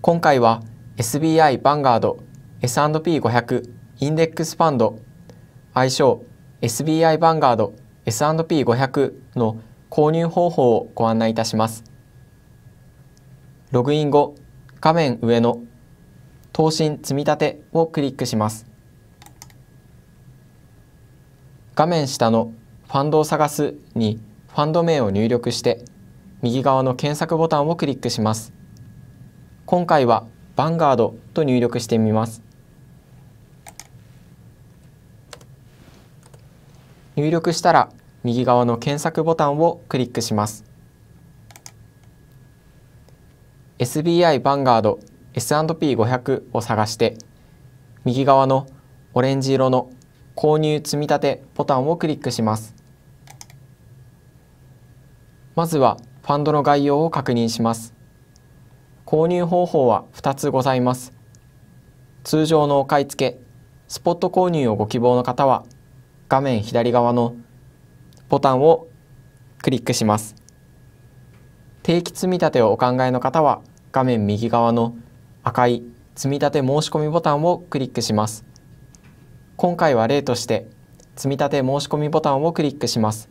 今回は SBI ヴァンガード S&P500 インデックスファンド愛称 SBI ヴァンガード S&P500 の購入方法をご案内いたしますログイン後画面上の投信積立をクリックします画面下のファンドを探すにファンド名を入力して右側の検索ボタンをクリックします今回は「ヴァンガード」と入力してみます入力したら右側の検索ボタンをクリックします SBI ヴァンガード S&P500 を探して右側のオレンジ色の購入積立ボタンをクリックしますまずはファンドの概要を確認します購入方法は2つございます通常のお買い付けスポット購入をご希望の方は画面左側のボタンをクリックします定期積み立てをお考えの方は画面右側の赤い積立申し込みボタンをクリックします今回は例として積立申し込みボタンをクリックします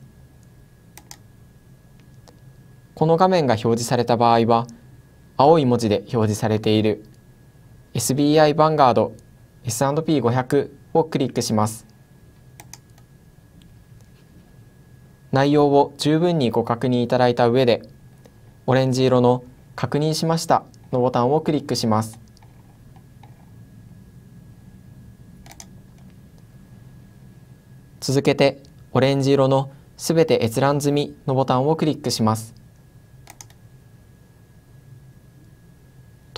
この画面が表示された場合は青い文字で表示されている SBI ヴァンガード S&P500 をクリックします内容を十分にご確認いただいた上でオレンジ色の確認しましたのボタンをクリックします続けてオレンジ色のすべて閲覧済みのボタンをクリックします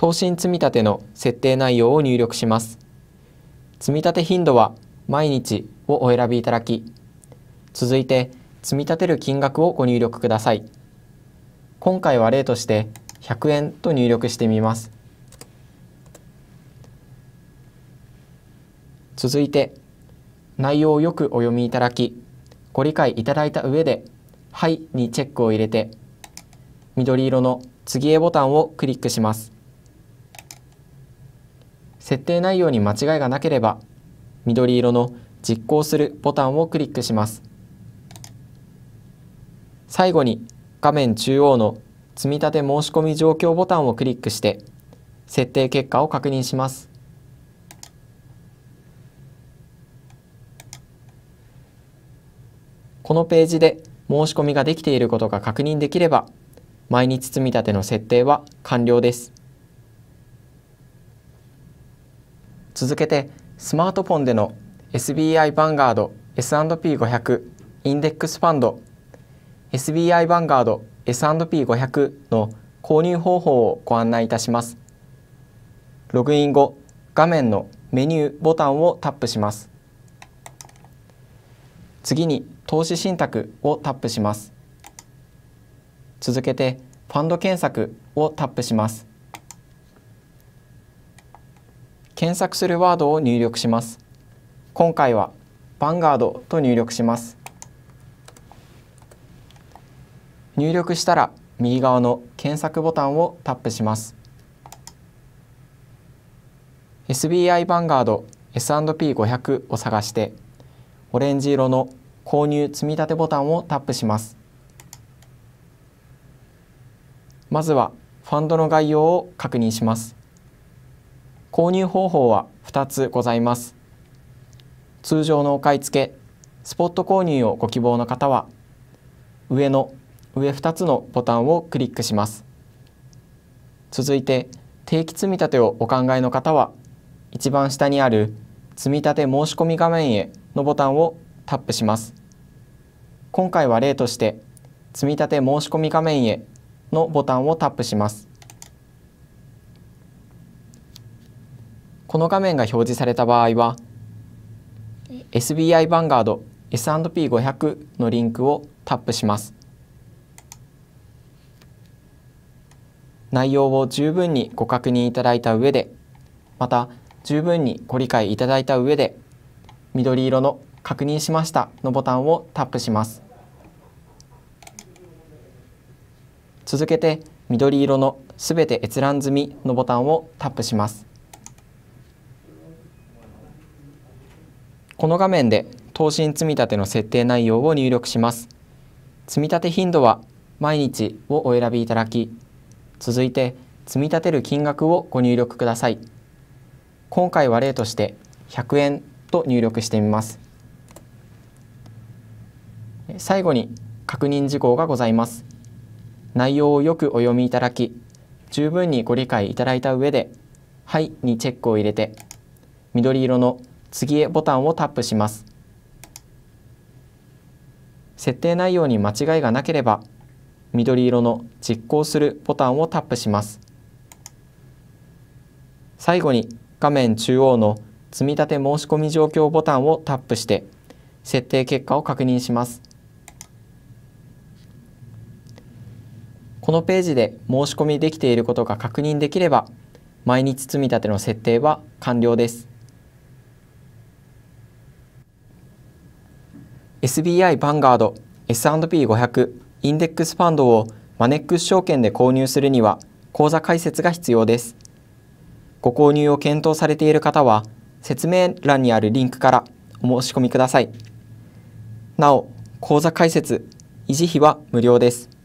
投信積立の設定内容を入力します。積立頻度は毎日をお選びいただき、続いて積み立てる金額をご入力ください。今回は例として100円と入力してみます。続いて内容をよくお読みいただき、ご理解いただいた上で、はいにチェックを入れて、緑色の次へボタンをクリックします。設定内容に間違いがなければ緑色の実行するボタンをクリックします最後に画面中央の積立申し込み状況ボタンをクリックして設定結果を確認しますこのページで申し込みができていることが確認できれば毎日積立の設定は完了です続けてスマートフォンでの SBI ヴァンガード S&P500 インデックスファンド SBI ヴァンガード S&P500 の購入方法をご案内いたします。ログイン後、画面のメニューボタンをタップします。次に投資信託をタップします。続けてファンド検索をタップします。検索するワードを入力します今回はバンガードと入力します入力したら右側の検索ボタンをタップします SBI バンガード S&P500 を探してオレンジ色の購入積立ボタンをタップしますまずはファンドの概要を確認します購入方法は2つございます通常のお買い付けスポット購入をご希望の方は上の上2つのボタンをクリックします続いて定期積み立てをお考えの方は一番下にある積立申込画面へのボタンをタップします今回は例として積立申込画面へのボタンをタップしますこの画面が表示された場合は SBI ヴァンガード S&P500 のリンクをタップします内容を十分にご確認いただいた上でまた十分にご理解いただいた上で緑色の「確認しました」のボタンをタップします続けて緑色の「すべて閲覧済み」のボタンをタップしますこの画面で投資積立の設定内容を入力します。積立頻度は毎日をお選びいただき、続いて積み立てる金額をご入力ください。今回は例として100円と入力してみます。最後に確認事項がございます。内容をよくお読みいただき、十分にご理解いただいた上で、はいにチェックを入れて、緑色の次へボタンをタップします設定内容に間違いがなければ緑色の実行するボタンをタップします最後に画面中央の積立申し込み状況ボタンをタップして設定結果を確認しますこのページで申し込みできていることが確認できれば毎日積立の設定は完了です SBI ヴァンガード S&P500 インデックスファンドをマネックス証券で購入するには口座開設が必要です。ご購入を検討されている方は説明欄にあるリンクからお申し込みください。なお、口座開設、維持費は無料です。